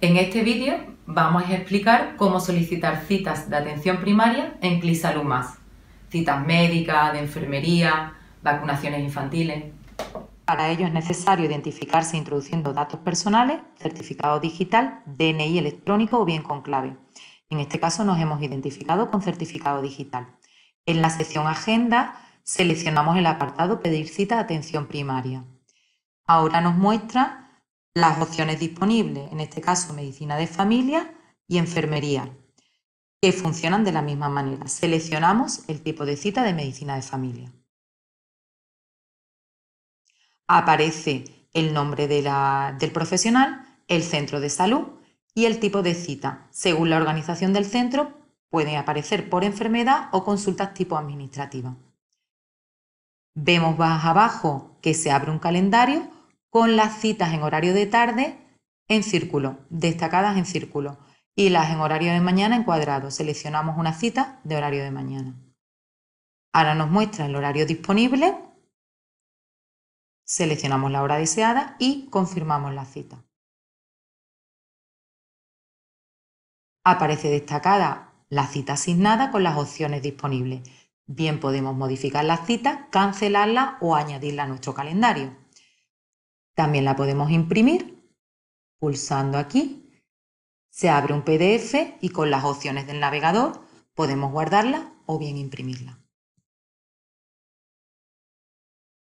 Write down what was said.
En este vídeo vamos a explicar cómo solicitar citas de atención primaria en Clisalumas. Citas médicas, de enfermería, vacunaciones infantiles. Para ello es necesario identificarse introduciendo datos personales, certificado digital, DNI electrónico o bien con clave. En este caso nos hemos identificado con certificado digital. En la sección Agenda seleccionamos el apartado Pedir cita de atención primaria. Ahora nos muestra las opciones disponibles, en este caso medicina de familia y enfermería, que funcionan de la misma manera. Seleccionamos el tipo de cita de medicina de familia. Aparece el nombre del profesional, el centro de salud y el tipo de cita. Según la organización del centro, puede aparecer por enfermedad o consultas tipo administrativa. Vemos más abajo que se abre un calendario con las citas en horario de tarde en círculo, destacadas en círculo, y las en horario de mañana en cuadrado. Seleccionamos una cita de horario de mañana. Ahora nos muestra el horario disponible, seleccionamos la hora deseada y confirmamos la cita. Aparece destacada la cita asignada con las opciones disponibles. Bien podemos modificar la cita, cancelarla o añadirla a nuestro calendario. También la podemos imprimir. Pulsando aquí, se abre un PDF y con las opciones del navegador podemos guardarla o bien imprimirla.